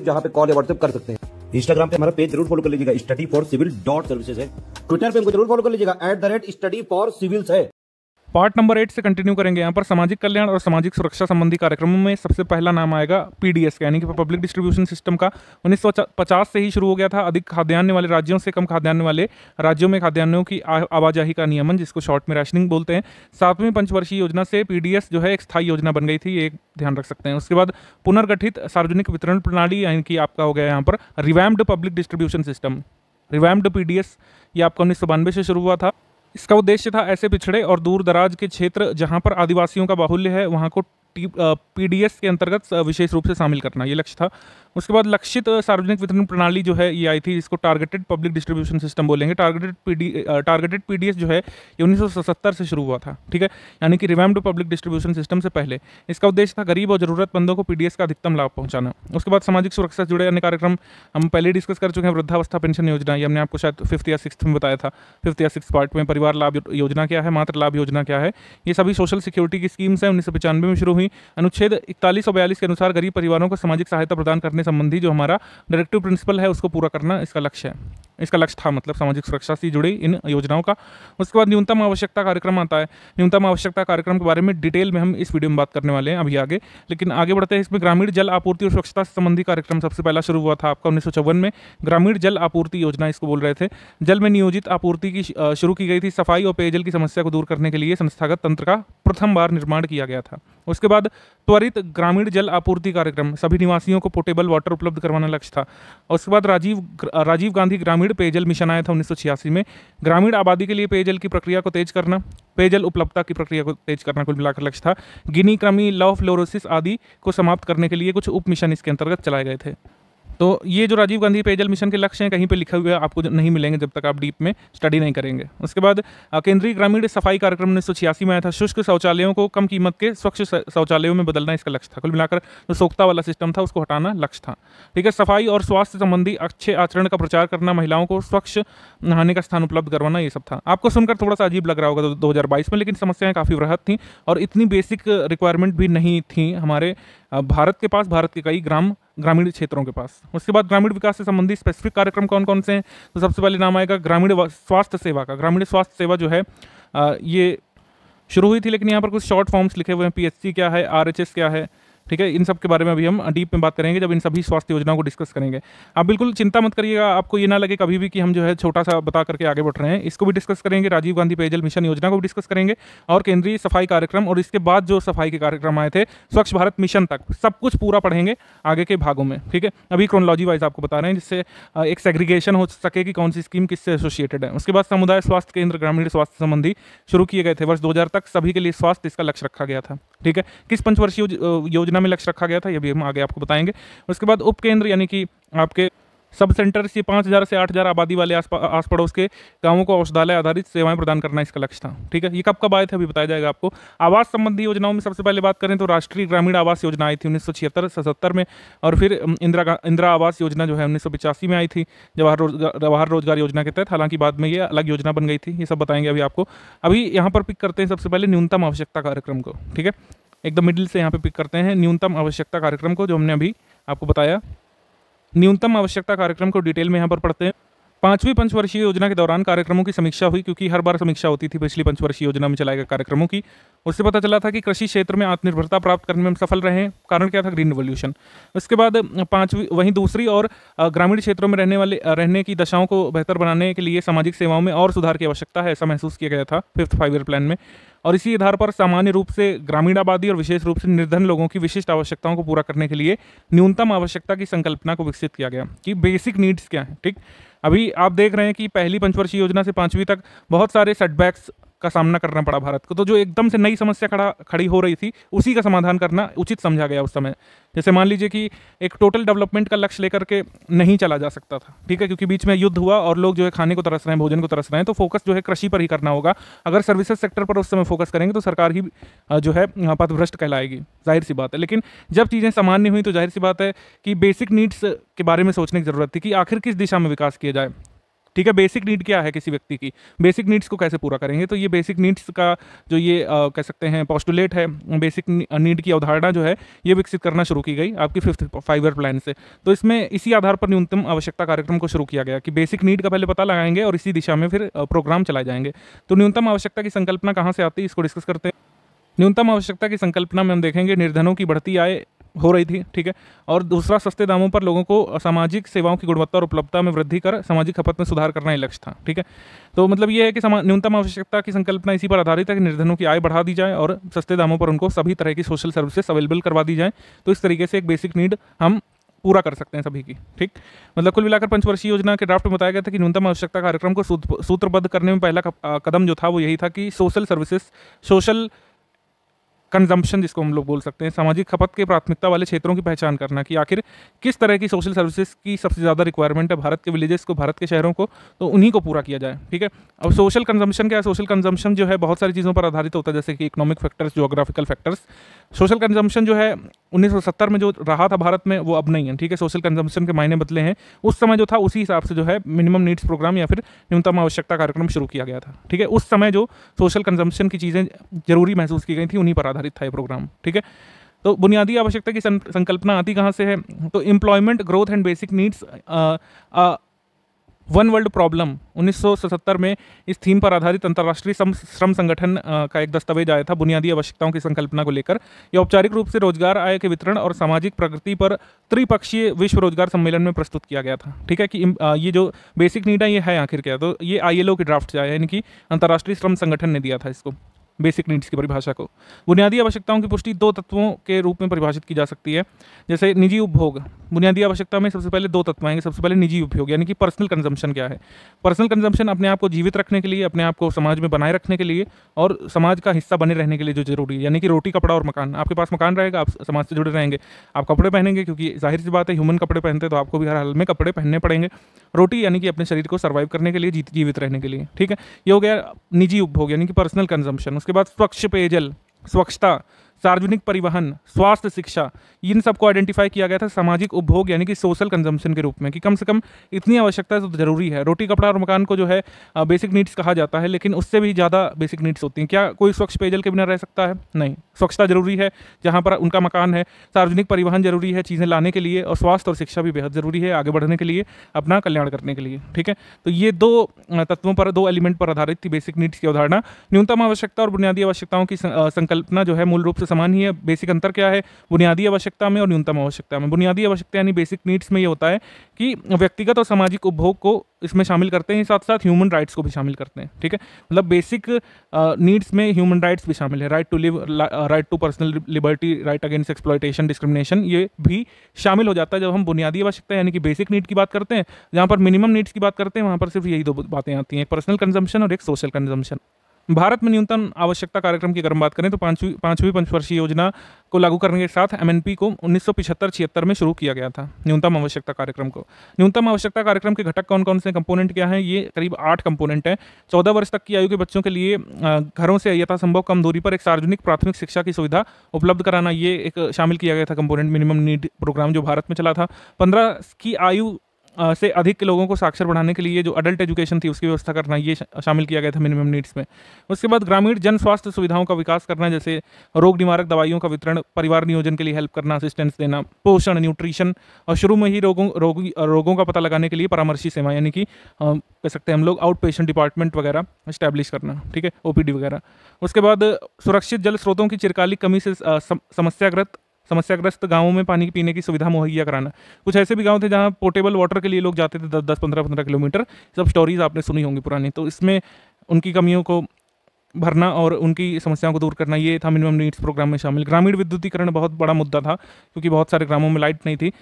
WhatsApp जहाँ पे call या व्हाट्सएप कर सकते हैं इंस्टाग्राम पे हमारा पेज जरूर फॉलो कर लीजिएगा study for civil dot services है ट्विटर पे हमको जरूर फॉलो कर लीजिएगा at the rate study for civils है पार्ट नंबर एट से कंटिन्यू करेंगे यहाँ पर सामाजिक कल्याण और सामाजिक सुरक्षा संबंधी कार्यक्रमों में सबसे पहला नाम आएगा पीडीएस का यानी कि पब्लिक डिस्ट्रीब्यूशन सिस्टम का 1950 से ही शुरू हो गया था अधिक खाद्यान्न वाले राज्यों से कम खाद्यान्न वाले राज्यों में खाद्यान्नों की आवाजाही का नियमन जिसको शॉर्ट में राशनिंग बोलते हैं सातवीं पंचवर्षीय योजना से पीडीएस जो है एक स्थायी योजना बन गई थी ये ध्यान रख सकते हैं उसके बाद पुनर्गठित सार्वजनिक वितरण प्रणाली यानी कि आपका हो गया यहाँ पर revamped public distribution system revamped PDS ये आपका उन्नीस से शुरू हुआ था इसका उद्देश्य था ऐसे पिछड़े और दूर दराज के क्षेत्र जहां पर आदिवासियों का बाहुल्य है वहां को पीडीएस के अंतर्गत विशेष रूप से शामिल करना ये लक्ष्य था उसके बाद लक्षित सार्वजनिक वितरण प्रणाली जो है ये आई थी इसको टारगेटेड पब्लिक डिस्ट्रीब्यूशन सिस्टम बोलेंगे टारगेटेड पीडी टारगेटेड पीडीएस जो है ये 1977 से शुरू हुआ था ठीक है यानी कि रिवैम्ड पब्लिक डिस्ट्रीब्यूशन सिस्टम से पहले इसका उद्देश्य था गरीब और ज़रूरतमंदों को पीडीएस का अधिकतम लाभ पहुंचाना उसके बाद सामाजिक सुरक्षा से जुड़े अन्य कार्यक्रम हम पहले डिस्कस कर चुके हैं वृद्धावस्था पेंशन योजना ये हमने आपको शायद फिफ्थ या सिक्स में बताया था फिफ्थ या सिक्स पार्ट में परिवार लाभ योजना क्या है मात्र लाभ योजना क्या है ये सभी सोशल सिक्योरिटी की स्कीम्स हैं उन्नीस में शुरू हुई अनुच्छेद इकतालीस और बयालीस के अनुसार गरीब परिवारों को सामाजिक सहायता प्रदान करने संबंधी जो हमारा डायरेक्टिव प्रिंसिपल है उसको पूरा करना इसका लक्ष्य है इसका लक्ष्य था मतलब सामाजिक सुरक्षा से जुड़ी इन योजनाओं का उसके बाद न्यूनतम आवश्यकता कार्यक्रम आता है न्यूनतम आवश्यकता कार्यक्रम के बारे में डिटेल में हम इस वीडियो में बात करने वाले हैं अभी आगे लेकिन आगे बढ़ते हैं इसमें ग्रामीण जल आपूर्ति और स्वच्छता से संबंधी कार्यक्रम सबसे पहला शुरू हुआ था आपका उन्नीस में ग्रामीण जल आपूर्ति योजना इसको बोल रहे थे जल में नियोजित आपूर्ति की शुरू की गई थी सफाई और पेयजल की समस्या को दूर करने के लिए संस्थागत तंत्र का प्रथम बार निर्माण किया गया था उसके बाद त्वरित ग्रामीण जल आपूर्ति कार्यक्रम सभी निवासियों को पोर्टेबल वाटर उपलब्ध करवाना लक्ष्य था और उसके बाद राजीव राजीव गांधी ग्रामीण पेयजल मिशन आया था उन्नीस में ग्रामीण आबादी के लिए पेयजल की प्रक्रिया को तेज करना पेयजल उपलब्धता की प्रक्रिया को तेज करना कुल मिलाकर लक्ष्य था गिनी क्रमी लव फ्लोरोसिस आदि को समाप्त करने के लिए कुछ उप मिशन इसके अंतर्गत चलाए गए थे तो ये जो राजीव गांधी पेयजल मिशन के लक्ष्य हैं कहीं पे लिखे हुए आपको नहीं मिलेंगे जब तक आप डीप में स्टडी नहीं करेंगे उसके बाद केंद्रीय ग्रामीण सफाई कार्यक्रम उन्नीस में आया था शुष्क शौचालयों को कम कीमत के स्वच्छ शौचालयों में बदलना इसका लक्ष्य था कुल मिलाकर जो सोखता वाला सिस्टम था उसको हटाना लक्ष्य था ठीक है सफाई और स्वास्थ्य संबंधी अच्छे आचरण का प्रचार करना महिलाओं को स्वच्छ नहाने का स्थान उपलब्ध करवाना ये सब था आपको सुनकर थोड़ा सा अजीब लग रहा होगा दो में लेकिन समस्याएं काफ़ी वृहत थी और इतनी बेसिक रिक्वायरमेंट भी नहीं थी हमारे भारत के पास भारत के कई ग्राम ग्रामीण क्षेत्रों के पास उसके बाद ग्रामीण विकास से संबंधित स्पेसिफिक कार्यक्रम कौन कौन से हैं तो सबसे पहले नाम आएगा ग्रामीण स्वास्थ्य सेवा का ग्रामीण स्वास्थ्य सेवा जो है ये शुरू हुई थी लेकिन यहाँ पर कुछ शॉर्ट फॉर्म्स लिखे हुए हैं पी क्या है आर क्या है ठीक है इन सब के बारे में अभी हम डीप में बात करेंगे जब इन सभी स्वास्थ्य योजनाओं को डिस्कस करेंगे आप बिल्कुल चिंता मत करिएगा आपको ये ना लगे कभी भी कि हम जो है छोटा सा बता करके आगे बढ़ रहे हैं इसको भी डिस्कस करेंगे राजीव गांधी पेयजल मिशन योजना को भी डिस्कस करेंगे और केंद्रीय सफाई कार्यक्रम और इसके बाद जो सफाई के कार्यक्रम आए थे स्वच्छ भारत मिशन तक सब कुछ पूरा पढ़ेंगे आगे के भागों में ठीक है अभी क्रोनोलॉजी वाइज आपको बता रहे हैं जिससे एक सेग्रीगेशन हो सके कि कौन सी स्कीम किससे एसोसिएटेड है उसके बाद समुदाय स्वास्थ्य केंद्र ग्रामीण स्वास्थ्य संबंधी शुरू किए गए थे वर्ष दो तक सभी के लिए स्वास्थ्य इसका लक्ष्य रखा गया था ठीक है किस पंचवर्षीय योजना में लक्ष्य रखा गया था ये भी हम आगे आपको बताएंगे उसके बाद उपकेंद्र यानी कि आपके सब सेंटर से पाँच हज़ार से आठ हज़ार आबादी वाले आस, आस पड़ोस के गांवों को औषधालय आधारित सेवाएं प्रदान करना इसका लक्ष्य था ठीक है ये कब कब आए थे अभी बताया जाएगा आपको आवास संबंधी योजनाओं में सबसे पहले बात करें तो राष्ट्रीय ग्रामीण आवास योजना आई थी उन्नीस सौ छिहत्तर सतहत्तर में और फिर इंदिरा इंदिरा आवास योजना जो है उन्नीस सौ पिचासी में आई थी जवाहर रोजगार जवाहर रोजगार योजना के तहत हालांकि बाद में ये अलग योजना बन गई थी ये सब बताएंगे अभी आपको अभी यहाँ पर पिक करते हैं सबसे पहले न्यूनतम आवश्यकता कार्यक्रम को ठीक है एकदम मिडिल से यहाँ पे पिक करते हैं न्यूनतम आवश्यकता कार्यक्रम को जो हमने अभी आपको बताया न्यूनतम आवश्यकता कार्यक्रम को डिटेल में यहाँ पर पढ़ते हैं पांचवी पंचवर्षीय योजना के दौरान कार्यक्रमों की समीक्षा हुई क्योंकि हर बार समीक्षा होती थी पिछली पंचवर्षीय योजना में चलाए गए कार्यक्रमों की उससे पता चला था कि कृषि क्षेत्र में आत्मनिर्भरता प्राप्त करने में हम सफल रहे कारण क्या था ग्रीन रिवोल्यूशन उसके बाद पांचवी वहीं दूसरी और ग्रामीण क्षेत्रों में रहने वाले रहने की दशाओं को बेहतर बनाने के लिए सामाजिक सेवाओं में और सुधार की आवश्यकता है ऐसा महसूस किया गया था फिफ्थ फाइव ईयर प्लान में और इसी आधार पर सामान्य रूप से ग्रामीण आबादी और विशेष रूप से निर्धन लोगों की विशिष्ट आवश्यकताओं को पूरा करने के लिए न्यूनतम आवश्यकता की संकल्पना को विकसित किया गया कि बेसिक नीड्स क्या है ठीक अभी आप देख रहे हैं कि पहली पंचवर्षीय योजना से पाँचवीं तक बहुत सारे सेटबैक्स का सामना करना पड़ा भारत को तो जो एकदम से नई समस्या खड़ा खड़ी हो रही थी उसी का समाधान करना उचित समझा गया उस समय जैसे मान लीजिए कि एक टोटल डेवलपमेंट का लक्ष्य लेकर के नहीं चला जा सकता था ठीक है क्योंकि बीच में युद्ध हुआ और लोग जो है खाने को तरस रहे हैं भोजन को तरस रहे हैं तो फोकस जो है कृषि पर ही करना होगा अगर सर्विसेज सेक्टर पर उस समय फोकस करेंगे तो सरकार ही जो है पथभ्रष्ट कहलाएगी जाहिर सी बात है लेकिन जब चीज़ें सामान्य हुई तो जाहिर सी बात है कि बेसिक नीड्स के बारे में सोचने की ज़रूरत थी कि आखिर किस दिशा में विकास किया जाए ठीक है बेसिक नीड क्या है किसी व्यक्ति की बेसिक नीड्स को कैसे पूरा करेंगे तो ये बेसिक नीड्स का जो ये आ, कह सकते हैं पॉस्टुलेट है बेसिक नीड की अवधारणा जो है ये विकसित करना शुरू की गई आपकी फिफ्थ फाइव ईयर प्लान से तो इसमें इसी आधार पर न्यूनतम आवश्यकता कार्यक्रम को शुरू किया गया कि बेसिक नीड का पहले पता लगाएंगे और इसी दिशा में फिर प्रोग्राम चलाए जाएंगे तो न्यूनतम आवश्यकता की संकल्पना कहाँ से आती है इसको डिस्कस करते हैं न्यूनतम आवश्यकता की संकल्पना में हम देखेंगे निर्धनों की बढ़ती आय हो रही थी ठीक है और दूसरा सस्ते दामों पर लोगों को सामाजिक सेवाओं की गुणवत्ता और उपलब्धता में वृद्धि कर सामाजिक खपत में सुधार करना ही लक्ष्य था ठीक है तो मतलब ये है कि न्यूनतम आवश्यकता की संकल्पना इसी पर आधारित है कि निर्धनों की आय बढ़ा दी जाए और सस्ते दामों पर उनको सभी तरह की सोशल सर्विसेज अवेलेबल करवा दी जाए तो इस तरीके से एक बेसिक नीड हम पूरा कर सकते हैं सभी की ठीक मतलब कुल मिलाकर पंचवर्षीय योजना के ड्राफ्ट में बताया गया था कि न्यूनतम आवश्यकता कार्यक्रम को सूत्रबद्ध करने में पहला कदम जो था वो यही था कि सोशल सर्विसेज सोशल कंजम्पशन जिसको हम लोग बोल सकते हैं सामाजिक खपत के प्राथमिकता वाले क्षेत्रों की पहचान करना कि आखिर किस तरह की सोशल सर्विसेज की सबसे ज़्यादा रिक्वायरमेंट है भारत के विलेजेस को भारत के शहरों को तो उन्हीं को पूरा किया जाए ठीक है अब सोशल कंजम्पशन क्या है सोशल कंजम्पशन जो है बहुत सारी चीज़ों पर आधारित होता है जैसे कि economic factors geographical factors social consumption जो है उन्नीस में जो रहा था भारत में वो अब नहीं है ठीक है सोशल कंजम्पशन के मायने बदले हैं उस समय जो था उसी हिसाब से जो है मिनिमम नीड्स प्रोग्राम या फिर न्यूनतम आवश्यकता कार्यक्रम शुरू किया गया था ठीक है उस समय जो सोशल कंजम्पशन की चीज़ें जरूरी महसूस की गई थी उन्हीं पर आधार आधारित था ये प्रोग्राम ठीक है तो बुनियादी आवश्यकता की संकल्पना आती कहाँ से है तो employment growth and basic needs one world problem 1977 में इस थीम पर आधारित अंतर्राष्ट्रीय श्रम संगठन का एक दस्तावेज आया था बुनियादी आवश्यकताओं की संकल्पना को लेकर यह औपचारिक रूप से रोजगार आय के वितरण और सामाजिक प्रगति पर त्रिपक्षीय विश्व रोजगार सम्मेलन में प्रस्तुत किया गया था ठीक है कि ये जो बेसिक नीड है ये है आखिर क्या तो ये आई की ड्राफ्ट से आया यानी कि अंतर्राष्ट्रीय श्रम संगठन ने दिया था इसको बेसिक नीड्स की परिभाषा को बुनियादी आवश्यकताओं की पुष्टि दो तत्वों के रूप में परिभाषित की जा सकती है जैसे निजी उपभोग बुनियादी आवश्यकता में सबसे पहले दो तत्व आएंगे सबसे पहले निजी उपयोग यानी कि पर्सनल कंजम्पशन क्या है पर्सनल कंजम्पशन अपने आप को जीवित रखने के लिए अपने आप को समाज में बनाए रखने के लिए और समाज का हिस्सा बने रहने के लिए जो जरूरी है यानी कि रोटी कपड़ा और मकान आपके पास मकान रहेगा आप समाज से जुड़े रहेंगे आप कपड़े पहनेंगे क्योंकि जाहिर सी बात है ह्यूमन कपड़े पहनते हैं तो आपको भी हर हाल में कपड़े पहनने पड़ेंगे रोटी यानी कि अपने शरीर को सर्वाइव करने के लिए जीवित रहने के लिए ठीक है ये हो गया निजी उपभोग यानी कि पर्सनल कंजम्पशन उसके उसके बाद स्वच्छ पेयजल स्वच्छता सार्वजनिक परिवहन स्वास्थ्य शिक्षा इन सबको आइडेंटिफाई किया गया था सामाजिक उपभोग यानी कि सोशल कंजम्पशन के रूप में कि कम से कम इतनी आवश्यकता तो जरूरी है रोटी कपड़ा और मकान को जो है बेसिक नीड्स कहा जाता है लेकिन उससे भी ज़्यादा बेसिक नीड्स होती हैं क्या कोई स्वच्छ पेयजल के बिना रह सकता है नहीं स्वच्छता जरूरी है जहाँ पर उनका मकान है सार्वजनिक परिवहन जरूरी है चीज़ें लाने के लिए और स्वास्थ्य और शिक्षा भी बेहद ज़रूरी है आगे बढ़ने के लिए अपना कल्याण करने के लिए ठीक है तो ये दो तत्वों पर दो एलिमेंट पर आधारित थी बेसिक नीड्स की अवधारणा न्यूनतम आवश्यकता और बुनियादी आवश्यकताओं की संकल्पना जो है मूल रूप से समान ही है बेसिक अंतर क्या है बुनियादी आवश्यकता में और न्यूनतम आवश्यकता में बुनियादी आवश्यकता यानी बेसिक नीड्स में ये होता है कि व्यक्तिगत और सामाजिक उपभोग को इसमें शामिल करते हैं साथ साथ ह्यूमन राइट्स को भी शामिल करते हैं ठीक है मतलब बेसिक नीड्स में ह्यूमन राइट्स भी शामिल है right to live right to personal liberty right against exploitation discrimination ये भी शामिल हो जाता है जब हम बुनियादी आवश्यकता यानी कि बेसिक नीड की बात करते हैं जहाँ पर मिनिमम नीड्स की बात करते हैं वहाँ पर सिर्फ यही दो बातें आती हैं एक पर्सनल कंजम्पन और एक सोशल कंजम्पन भारत में न्यूनतम आवश्यकता कार्यक्रम की अगर हम बात करें तो पांचवी पांचवी पंचवर्षीय योजना को लागू करने के साथ एमएनपी को उन्नीस सौ में शुरू किया गया था न्यूनतम आवश्यकता कार्यक्रम को न्यूनतम आवश्यकता कार्यक्रम के घटक कौन कौन से कंपोनेंट क्या है ये करीब आठ कंपोनेंट हैं चौदह वर्ष तक की आयु के बच्चों के लिए घरों से यथासंभव कम दूरी पर एक सार्वजनिक प्राथमिक शिक्षा की सुविधा उपलब्ध कराना ये एक शामिल किया गया था कंपोनेंट मिनिमम नीड प्रोग्राम जो भारत में चला था पंद्रह की आयु से अधिक लोगों को साक्षर बढ़ाने के लिए जो अडल्ट एजुकेशन थी उसकी व्यवस्था करना ये शामिल किया गया था मिनिमम नीड्स में उसके बाद ग्रामीण जन स्वास्थ्य सुविधाओं का विकास करना जैसे रोग निवारक दवाइयों का वितरण परिवार नियोजन के लिए हेल्प करना असिस्टेंस देना पोषण न्यूट्रिशन और शुरू में ही रोगों रोगी रोगों का पता लगाने के लिए परामर्शी सेवा यानी कि कह सकते हैं हम लोग आउट पेशेंट डिपार्टमेंट वगैरह इस्टेब्लिश करना ठीक है ओपीडी वगैरह उसके बाद सुरक्षित जल स्रोतों की चिरकालिक कमी से समस्याग्रस्त समस्याग्रस्त गाँवों में पानी पीने की सुविधा मुहैया कराना कुछ ऐसे भी गाँव थे जहाँ पोर्टेबल वाटर के लिए लोग जाते थे दस दस पंद्रह पंद्रह किलोमीटर सब स्टोरीज आपने सुनी होंगी पुरानी तो इसमें उनकी कमियों को भरना और उनकी समस्याओं को दूर करना ये था मिनिमम नीड्स प्रोग्राम में शामिल ग्रामीण विद्युतीकरण बहुत बड़ा मुद्दा था क्योंकि बहुत सारे ग्रामों में लाइट नहीं थी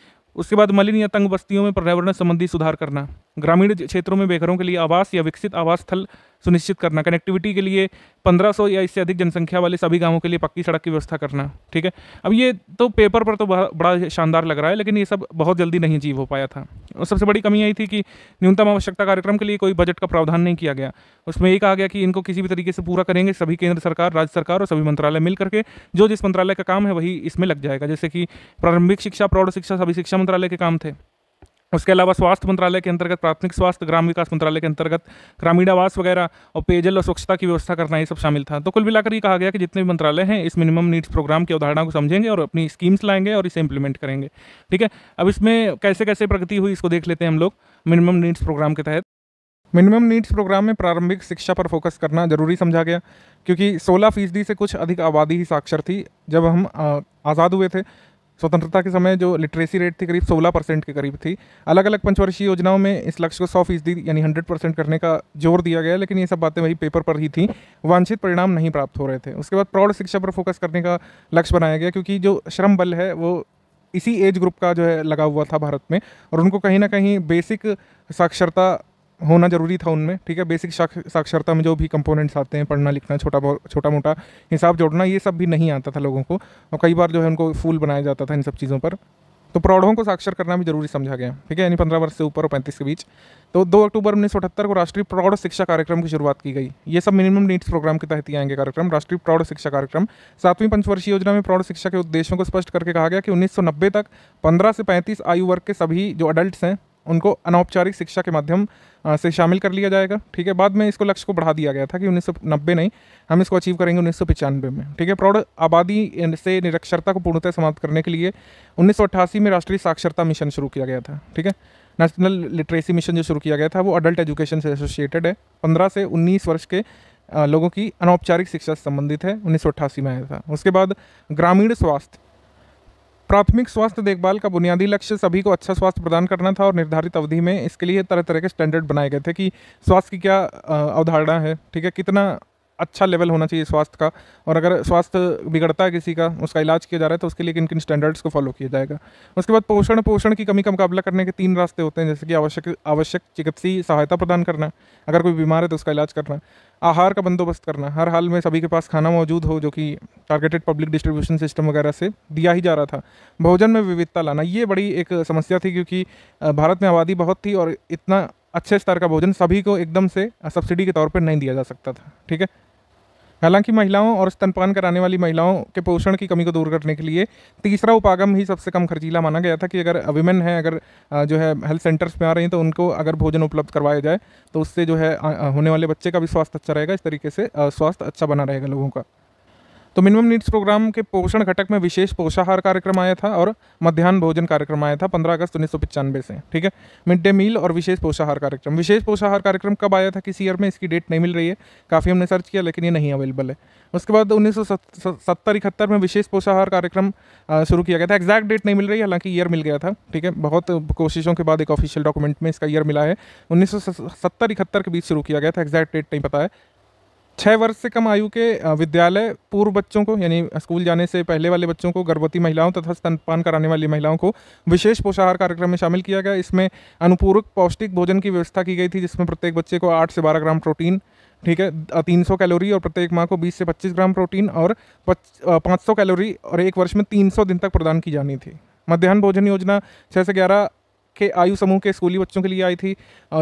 उसके बाद मलिन या तंग बस्तियों में पर्यावरण संबंधी सुधार करना ग्रामीण क्षेत्रों में बेघरों के लिए आवास या विकसित आवास स्थल सुनिश्चित करना कनेक्टिविटी के लिए 1500 या इससे अधिक जनसंख्या वाले सभी गांवों के लिए पक्की सड़क की व्यवस्था करना ठीक है अब ये तो पेपर पर तो बड़ा शानदार लग रहा है लेकिन ये सब बहुत जल्दी नहीं अचीव हो पाया था और सबसे बड़ी कमी यही थी कि न्यूनतम आवश्यकता कार्यक्रम के लिए कोई बजट का प्रावधान नहीं किया गया उसमें ये कहा गया कि इनको किसी भी तरीके से पूरा करेंगे सभी केंद्र सरकार राज्य सरकार और सभी मंत्रालय मिल करके जो जिस मंत्रालय का काम है वही इसमें लग जाएगा जैसे कि प्रारंभिक शिक्षा प्रौढ़ शिक्षा सभी शिक्षा मंत्रालय के काम थे उसके अलावा स्वास्थ्य मंत्रालय के अंतर्गत प्राथमिक स्वास्थ्य ग्राम विकास मंत्रालय के अंतर्गत ग्रामीण आवास वगैरह और पेयजल और स्वच्छता की व्यवस्था करना ये सब शामिल था तो कुल मिलाकर ये कहा गया कि जितने भी मंत्रालय हैं इस मिनिमम नीड्स प्रोग्राम की अवधारणा को समझेंगे और अपनी स्कीम्स लाएंगे और इसे इंप्लीमेंट करेंगे ठीक है अब इसमें कैसे कैसे प्रगति हुई इसको देख लेते हैं हम लोग मिनिमम नीड्स प्रोग्राम के तहत मिनिमम नीड्स प्रोग्राम में प्रारंभिक शिक्षा पर फोकस करना जरूरी समझा गया क्योंकि सोलह फीसदी से कुछ अधिक आबादी ही साक्षर थी जब हम आज़ाद हुए थे स्वतंत्रता के समय जो लिटरेसी रेट थी करीब 16 परसेंट के करीब थी अलग अलग पंचवर्षीय योजनाओं में इस लक्ष्य को सौ फीसदी यानी हंड्रेड परसेंट करने का जोर दिया गया लेकिन ये सब बातें वही पेपर पर ही थी वांछित परिणाम नहीं प्राप्त हो रहे थे उसके बाद प्रौढ़ शिक्षा पर फोकस करने का लक्ष्य बनाया गया क्योंकि जो श्रम बल है वो इसी एज ग्रुप का जो है लगा हुआ था भारत में और उनको कहीं ना कहीं बेसिक साक्षरता होना ज़रूरी था उनमें ठीक है बेसिक साक्षरता में जो भी कंपोनेंट्स आते हैं पढ़ना लिखना छोटा छोटा मोटा हिसाब जोड़ना ये सब भी नहीं आता था लोगों को और कई बार जो है उनको फूल बनाया जाता था इन सब चीज़ों पर तो प्रौढ़ों को साक्षर करना भी जरूरी समझा गया ठीक है यानी पंद्रह वर्ष से ऊपर और पैंतीस के बीच तो दो अक्टूबर उन्नीस को राष्ट्रीय प्रौढ़ शिक्षा कार्यक्रम की शुरुआत की गई ये सब मिनिमम नीड्स प्रोग्राम के तहत ही आएंगे कार्यक्रम राष्ट्रीय प्रौढ़ शिक्षा कार्यक्रम सातवीं पंचवर्षीय योजना में प्रौढ़ शिक्षा के उद्देश्यों को स्पष्ट करके कहा गया कि उन्नीस तक पंद्रह से पैंतीस आयु वर्ग के सभी जो अडल्ट हैं उनको अनौपचारिक शिक्षा के माध्यम से शामिल कर लिया जाएगा ठीक है बाद में इसको लक्ष्य को बढ़ा दिया गया था कि उन्नीस नहीं हम इसको अचीव करेंगे उन्नीस में ठीक है प्रौढ़ आबादी से निरक्षरता को पूर्णतः समाप्त करने के लिए उन्नीस में राष्ट्रीय साक्षरता मिशन शुरू किया गया था ठीक है नेशनल लिटरेसी मिशन जो शुरू किया गया था वो अडल्ट एजुकेशन से एसोसिएटेड है पंद्रह से उन्नीस वर्ष के लोगों की अनौपचारिक शिक्षा से संबंधित है उन्नीस में आया था उसके बाद ग्रामीण स्वास्थ्य प्राथमिक स्वास्थ्य देखभाल का बुनियादी लक्ष्य सभी को अच्छा स्वास्थ्य प्रदान करना था और निर्धारित अवधि में इसके लिए तरह तरह के स्टैंडर्ड बनाए गए थे कि स्वास्थ्य की क्या अवधारणा है ठीक है कितना अच्छा लेवल होना चाहिए स्वास्थ्य का और अगर स्वास्थ्य बिगड़ता है किसी का उसका इलाज किया जा रहा है तो उसके लिए किन किन स्टैंडर्ड्स को फॉलो किया जाएगा उसके बाद पोषण पोषण की कमी का मुकाबला करने के तीन रास्ते होते हैं जैसे कि आवश्यक आवश्यक चिकित्सीय सहायता प्रदान करना अगर कोई बीमार है तो उसका इलाज करना आहार का बंदोबस्त करना हर हाल में सभी के पास खाना मौजूद हो जो कि टारगेटेड पब्लिक डिस्ट्रीब्यूशन सिस्टम वगैरह से दिया ही जा रहा था भोजन में विविधता लाना ये बड़ी एक समस्या थी क्योंकि भारत में आबादी बहुत थी और इतना अच्छे स्तर का भोजन सभी को एकदम से सब्सिडी के तौर पर नहीं दिया जा सकता था ठीक है हालांकि महिलाओं और स्तनपान कराने वाली महिलाओं के पोषण की कमी को दूर करने के लिए तीसरा उपागम ही सबसे कम खर्चीला माना गया था कि अगर वुमेन हैं अगर जो है हेल्थ सेंटर्स में आ रही हैं तो उनको अगर भोजन उपलब्ध करवाया जाए तो उससे जो है होने वाले बच्चे का भी स्वास्थ्य अच्छा रहेगा इस तरीके से स्वास्थ्य अच्छा बना रहेगा लोगों का तो मिनिमम नीड्स प्रोग्राम के पोषण घटक में विशेष पोषाहार कार्यक्रम आया था और मध्यान्ह भोजन कार्यक्रम आया था पंद्रह अगस्त उन्नीस सौ पचानवे से ठीक है मिड डे मील और विशेष पोषाहार कार्यक्रम विशेष पोषाहार कार्यक्रम कब आया था किस ईयर में इसकी डेट नहीं मिल रही है काफ़ी हमने सर्च किया लेकिन ये नहीं अवेलेबल है उसके बाद उन्नीस सौ सत्तर इकहत्तर में विशेष पोषाहार कार्यक्रम शुरू किया गया था एक्जैक्ट डेट नहीं मिल रही हालांकि ईयर मिल गया था ठीक है बहुत कोशिशों के बाद एक ऑफिशियल डॉक्यूमेंट में इसका ईयर मिला है उन्नीस सौ सत्तर इकहत्तर के बीच शुरू किया गया था एग्जैक्ट डेट नहीं पता है छः वर्ष से कम आयु के विद्यालय पूर्व बच्चों को यानी स्कूल जाने से पहले वाले बच्चों को गर्भवती महिलाओं तथा स्तनपान कराने वाली महिलाओं को विशेष पोषाहार कार्यक्रम में शामिल किया गया इसमें अनुपूरक पौष्टिक भोजन की व्यवस्था की गई थी जिसमें प्रत्येक बच्चे को आठ से बारह ग्राम प्रोटीन ठीक है तीन सौ कैलोरी और प्रत्येक माँ को बीस से पच्चीस ग्राम प्रोटीन और पाँच सौ कैलोरी और एक वर्ष में तीन सौ दिन तक प्रदान की जानी थी मध्यान्ह भोजन योजना छः से ग्यारह के आयु समूह के स्कूली बच्चों के लिए आई थी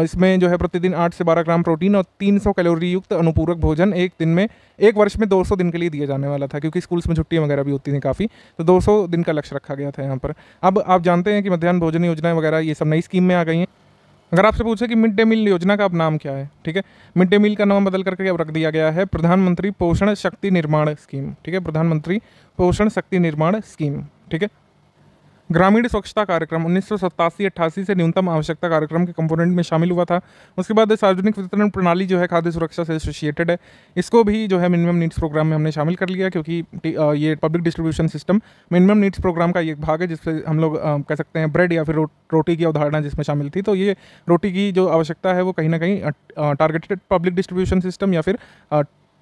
इसमें जो है प्रतिदिन आठ से बारह ग्राम प्रोटीन और तीन सौ कैलोरी युक्त अनुपूरक भोजन एक दिन में एक वर्ष में दो सौ दिन के लिए दिया जाने वाला था क्योंकि स्कूल्स में छुट्टियाँ वगैरह भी होती थी काफ़ी तो दो सौ दिन का लक्ष्य रखा गया था यहाँ पर अब आप जानते हैं कि मध्यान्ह भोजन योजनाएँ वगैरह ये सब नई स्कीम में आ गई हैं अगर आपसे पूछे कि मिड डे मील योजना का अब नाम क्या है ठीक है मिड डे मील का नाम बदल करके अब रख दिया गया है प्रधानमंत्री पोषण शक्ति निर्माण स्कीम ठीक है प्रधानमंत्री पोषण शक्ति निर्माण स्कीम ठीक है ग्रामीण स्वच्छता कार्यक्रम उन्नीस सौ से न्यूनतम आवश्यकता कार्यक्रम के कंपोनेंट में शामिल हुआ था उसके बाद सार्वजनिक वितरण प्रणाली जो है खाद्य सुरक्षा से एसोसिएटेड है इसको भी जो है मिनिमम नीड्स प्रोग्राम में हमने शामिल कर लिया क्योंकि ये public distribution system minimum needs programme का एक भाग है जिससे हम लोग कह सकते हैं ब्रेड या फिर रो, रोटी की अवधारणा जिसमें शामिल थी तो ये रोटी की जो आवश्यकता है वो कहीं ना कहीं टारगेटेड पब्लिक डिस्ट्रीब्यूशन सिस्टम या फिर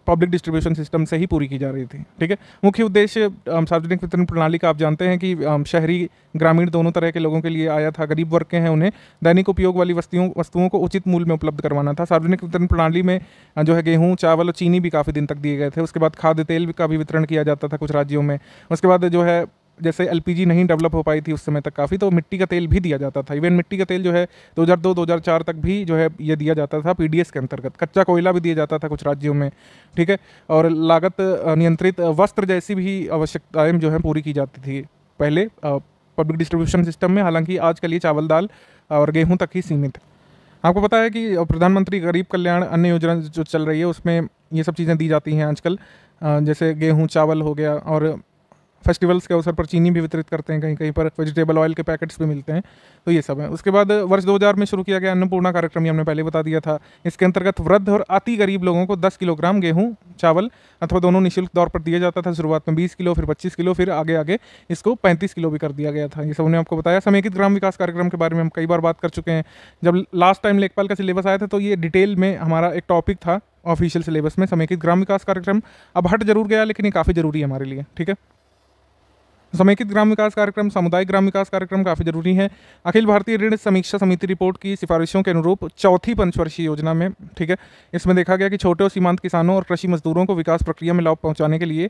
पब्लिक डिस्ट्रीब्यूशन सिस्टम से ही पूरी की जा रही थी ठीक है मुख्य उद्देश्य um, सार्वजनिक वितरण प्रणाली का आप जानते हैं कि um, शहरी ग्रामीण दोनों तरह के लोगों के लिए आया था गरीब वर्ग के हैं उन्हें दैनिक उपयोग वाली वस्तुओं वस्तुओं को उचित मूल्य में उपलब्ध करवाना था सार्वजनिक वितरण प्रणाली में जो है गेहूँ चावल और चीनी भी काफ़ी दिन तक दिए गए थे उसके बाद खाद्य तेल का भी वितरण किया जाता था कुछ राज्यों में उसके बाद जो है जैसे एल नहीं डेवलप हो पाई थी उस समय तक काफ़ी तो मिट्टी का तेल भी दिया जाता था इवन मिट्टी का तेल जो है 2002 2004 तक भी जो है ये दिया जाता था पी के अंतर्गत कच्चा कोयला भी दिया जाता था कुछ राज्यों में ठीक है और लागत नियंत्रित वस्त्र जैसी भी आवश्यकताएँ जो है पूरी की जाती थी पहले पब्लिक डिस्ट्रीब्यूशन सिस्टम में हालांकि आज ये चावल दाल और गेहूँ तक ही सीमित है आपको पता है कि प्रधानमंत्री गरीब कल्याण अन्य योजना जो चल रही है उसमें ये सब चीज़ें दी जाती हैं आजकल जैसे गेहूँ चावल हो गया और फेस्टिवल्स के अवसर पर चीनी भी वितरित करते हैं कहीं कहीं पर वेजिटेबल ऑयल के पैकेट्स भी मिलते हैं तो ये सब है उसके बाद वर्ष 2000 में शुरू किया गया अन्नपूर्णा कार्यक्रम ये हमने पहले बता दिया था इसके अंतर्गत वृद्ध और अति गरीब लोगों को दस किलोग्राम गेहूँ चावल अथवा दोनों निःशुल्क तौर पर दिया जाता था शुरुआत में बीस किलो फिर पच्चीस किलो फिर आगे आगे इसको पैंतीस किलो भी कर दिया गया था ये सब ने आपको बताया समेकित ग्राम विकास कार्यक्रम के बारे में हम कई बार बात कर चुके हैं जब लास्ट टाइम लेखपाल का सिलेबस आया था तो ये डिटेल में हमारा एक टॉपिक था ऑफिशियल सिलेबस में समेकित ग्राम विकास कार्यक्रम अब हट जरूर गया लेकिन ये काफ़ी ज़रूरी है हमारे लिए ठीक है समेकित ग्राम विकास कार्यक्रम सामुदायिक ग्राम विकास कार्यक्रम काफ़ी जरूरी है अखिल भारतीय ऋण समीक्षा समिति रिपोर्ट की सिफारिशों के अनुरूप चौथी पंचवर्षीय योजना में ठीक है इसमें देखा गया कि छोटे और सीमांत किसानों और कृषि मजदूरों को विकास प्रक्रिया में लाभ पहुंचाने के लिए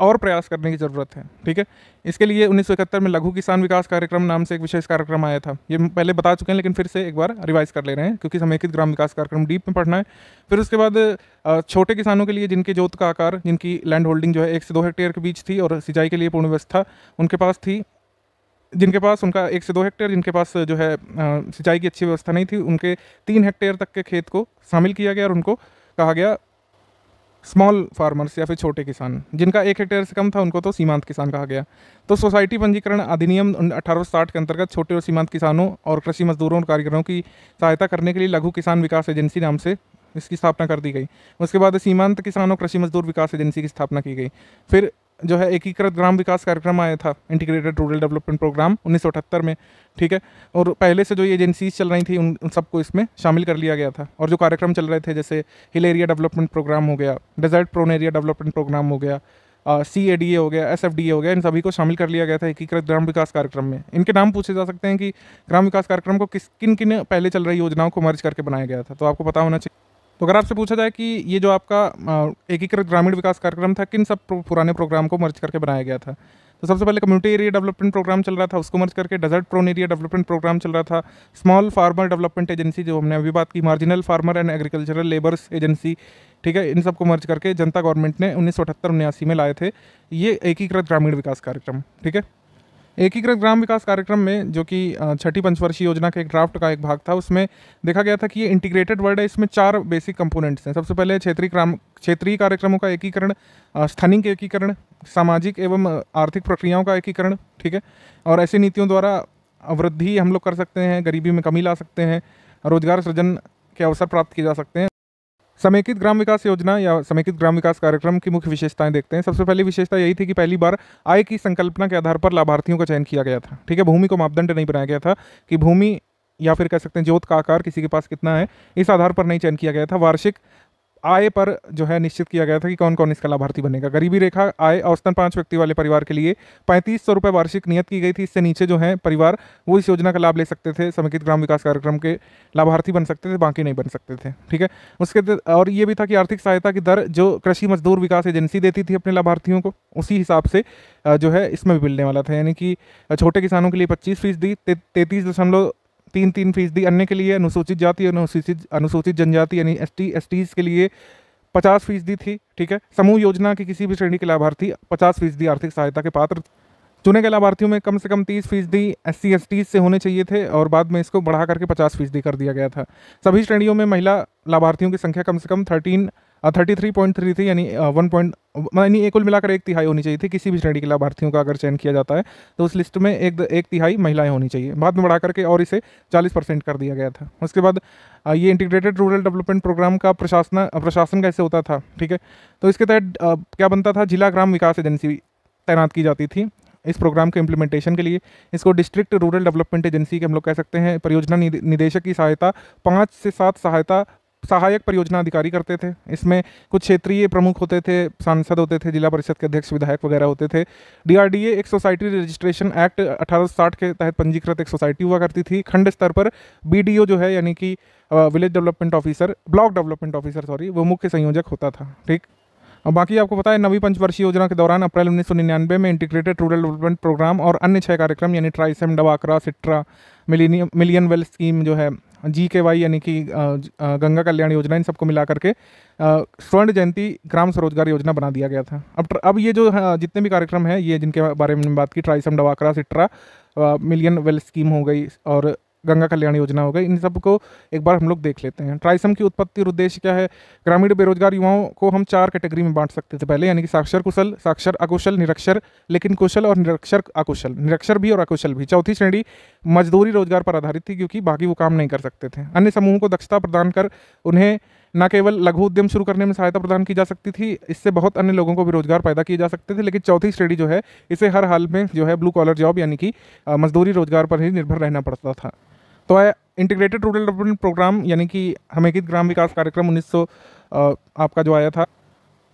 और प्रयास करने की ज़रूरत है ठीक है इसके लिए उन्नीस में लघु किसान विकास कार्यक्रम नाम से एक विशेष कार्यक्रम आया था ये पहले बता चुके हैं लेकिन फिर से एक बार रिवाइज कर ले रहे हैं क्योंकि समेकित ग्राम विकास कार्यक्रम डीप में पढ़ना है फिर उसके बाद छोटे किसानों के लिए जिनके जोत का आकार जिनकी लैंड होल्डिंग जो है एक से दो हेक्टेयर के बीच थी और सिंचाई के लिए पूर्ण व्यवस्था उनके पास थी जिनके पास उनका एक से दो हेक्टेयर जिनके पास जो है सिंचाई की अच्छी व्यवस्था नहीं थी उनके तीन हेक्टेयर तक के खेत को शामिल किया गया और उनको कहा गया स्मॉल फार्मर्स या फिर छोटे किसान जिनका एक हेक्टेयर से कम था उनको तो सीमांत किसान कहा गया तो सोसाइटी पंजीकरण अधिनियम अठारह के अंतर्गत छोटे और सीमांत किसानों और कृषि मजदूरों और कारीगरों की सहायता करने के लिए लघु किसान विकास एजेंसी नाम से इसकी स्थापना कर दी गई उसके बाद सीमांत किसानों कृषि मजदूर विकास एजेंसी की स्थापना की गई फिर जो है एकीकृत ग्राम विकास कार्यक्रम आया था इंटीग्रेटेड रूरल डेवलपमेंट प्रोग्राम उन्नीस में ठीक है और पहले से जो ये एजेंसीज चल रही थी उन, उन सबको इसमें शामिल कर लिया गया था और जो कार्यक्रम चल रहे थे जैसे हिल एरिया डेवलपमेंट प्रोग्राम हो गया desert prone area development programme हो गया सी ए डी ए हो गया एस एफ डी ए हो गया इन सभी को शामिल कर लिया गया था एकीकृत ग्राम विकास कार्यक्रम में इनके नाम पूछे जा सकते हैं कि ग्राम विकास कार्यक्रम को किस किन किन पहले चल रही योजनाओं को मर्ज करके बनाया गया था तो आपको पता होना चाहिए तो अगर आपसे पूछा जाए कि ये जो आपका एकीकृत ग्रामीण विकास कार्यक्रम था किन सब पुराने प्रोग्राम को मर्ज करके बनाया गया था तो सबसे पहले कम्युनिटी एरिया डेवलपमेंट प्रोग्राम चल रहा था उसको मर्ज करके desert prone area development programme चल रहा था स्मॉल फार्मर डेवलपमेंट एजेंसी जो हमने अभी बात की marginal farmer and agricultural labours agency ठीक है इन सबको मर्ज करके जनता गवर्नमेंट ने उन्नीस सौ में लाए थे ये एकीकृत ग्रामीण विकास कार्यक्रम ठीक है एकीकृत ग्राम विकास कार्यक्रम में जो कि छठी पंचवर्षीय योजना के एक ड्राफ्ट का एक भाग था उसमें देखा गया था कि ये इंटीग्रेटेड वर्ड है इसमें चार बेसिक कंपोनेंट्स हैं सबसे पहले क्षेत्रीय ग्राम क्षेत्रीय कार्यक्रमों का एकीकरण स्थानिक एकीकरण सामाजिक एवं आर्थिक प्रक्रियाओं का एकीकरण ठीक है और ऐसी नीतियों द्वारा वृद्धि हम लोग कर सकते हैं गरीबी में कमी ला सकते हैं रोजगार सृजन के अवसर प्राप्त किए जा सकते हैं समेकित ग्राम विकास योजना या समेकित ग्राम विकास कार्यक्रम की मुख्य विशेषताएं देखते हैं सबसे पहली विशेषता यही थी कि पहली बार आय की संकल्पना के आधार पर लाभार्थियों का चयन किया गया था ठीक है भूमि को मापदंड नहीं बनाया गया था कि भूमि या फिर कह सकते हैं जोत का आकार किसी के पास कितना है इस आधार पर नहीं चयन किया गया था वार्षिक आय पर जो है निश्चित किया गया था कि कौन कौन इसका लाभार्थी बनेगा गरीबी रेखा आय औसतन पाँच व्यक्ति वाले परिवार के लिए पैंतीस सौ रुपये वार्षिक नियत की गई थी इससे नीचे जो है परिवार वो इस योजना का लाभ ले सकते थे समेकित ग्राम विकास कार्यक्रम के लाभार्थी बन सकते थे बाकी नहीं बन सकते थे ठीक है उसके और ये भी था कि आर्थिक सहायता की दर जो कृषि मजदूर विकास एजेंसी देती थी अपने लाभार्थियों को उसी हिसाब से जो है इसमें भी मिलने वाला था यानी कि छोटे किसानों के लिए पच्चीस फीसदी तैंतीस दशमलव तीन तीन फीसदी अन्य के लिए अनुसूचित जाति अनुसूचित अनुसूचित जनजाति यानी एस टी एस टीज़ के लिए पचास फीसदी थी ठीक है समूह योजना की किसी भी श्रेणी के लाभार्थी पचास फीसदी आर्थिक सहायता के पात्र चुने गए लाभार्थियों में कम से कम तीस फीसदी एस सी एस टीज से होने चाहिए थे और बाद में इसको बढ़ा करके पचास फीसदी कर दिया गया था सभी श्रेणियों में महिला लाभार्थियों की संख्या कम से कम thirteen thirty three point three थी यानी वन पॉइंट यानी एक कुल मिलाकर एक तिहाई होनी चाहिए थी किसी भी श्रेणी के लाभार्थियों का अगर चयन किया जाता है तो उस लिस्ट में एक एक तिहाई महिलाएं होनी चाहिए बाद में बढ़ा करके और इसे चालीस परसेंट कर दिया गया था उसके बाद ये इंटीग्रेटेड रूरल डेवलपमेंट प्रोग्राम का प्रशासन प्रशासन कैसे होता था ठीक है तो इसके तहत क्या बनता था जिला ग्राम विकास एजेंसी तैनात की जाती थी इस प्रोग्राम के इम्प्लीमेंटेशन के लिए इसको डिस्ट्रिक्ट रूरल डेवलपमेंट एजेंसी के हम लोग कह सकते हैं परियोजना निदेशक की सहायता पाँच से सात सहायता सहायक परियोजना अधिकारी करते थे इसमें कुछ क्षेत्रीय प्रमुख होते थे सांसद होते थे जिला परिषद के अध्यक्ष विधायक वगैरह होते थे डीआरडीए एक सोसाइटी रजिस्ट्रेशन एक्ट अठारह के तहत पंजीकृत एक सोसाइटी हुआ करती थी खंड स्तर पर बी जो है यानी कि village development officer block development officer sorry वो मुख्य संयोजक होता था ठीक और बाकी आपको पता है नवी पंचवर्षीय योजना के दौरान अप्रैल उन्नीस में इंटीग्रेटेड रूरल डेवलपमेंट प्रोग्राम और अन्य छह कार्यक्रम यानी ट्राइसम डवाकरा सिट्रा मिलियन वेल्थ स्कीम जो है जी के वाई यानी कि गंगा कल्याण योजना इन सबको मिला करके स्वर्ण जयंती ग्राम स्वरोजगार योजना बना दिया गया था अब अब ये जो हाँ, जितने भी कार्यक्रम हैं ये जिनके बारे में बात की ट्राइसम डवाकरा सिट्रा मिलियन वेल स्कीम हो गई और गंगा कल्याण योजना हो गई इन सब को एक बार हम लोग देख लेते हैं ट्राइसम की उत्पत्ति और उद्देश्य क्या है ग्रामीण बेरोजगार युवाओं को हम चार कैटेगरी में बांट सकते थे पहले यानी कि साक्षर कुशल साक्षर अकुशल निरक्षर लेकिन कुशल और निरक्षर अकुशल निरक्षर भी और अकुशल भी चौथी श्रेणी मजदूरी रोजगार पर आधारित थी क्योंकि बाकी वो काम नहीं कर सकते थे अन्य समूहों को दक्षता प्रदान कर उन्हें न केवल लघु उद्यम शुरू करने में सहायता प्रदान की जा सकती थी इससे बहुत अन्य लोगों को भी रोजगार पैदा किए जा सकते थे लेकिन चौथी श्रेणी जो है इसे हर हाल में जो है ब्लू कॉलर जॉब यानी कि मजदूरी रोजगार पर ही निर्भर रहना पड़ता था तो इंटीग्रेटेड रूरल डेवलपमेंट प्रोग्राम यानी कि हमेकित ग्राम विकास कार्यक्रम उन्नीस आपका जो आया था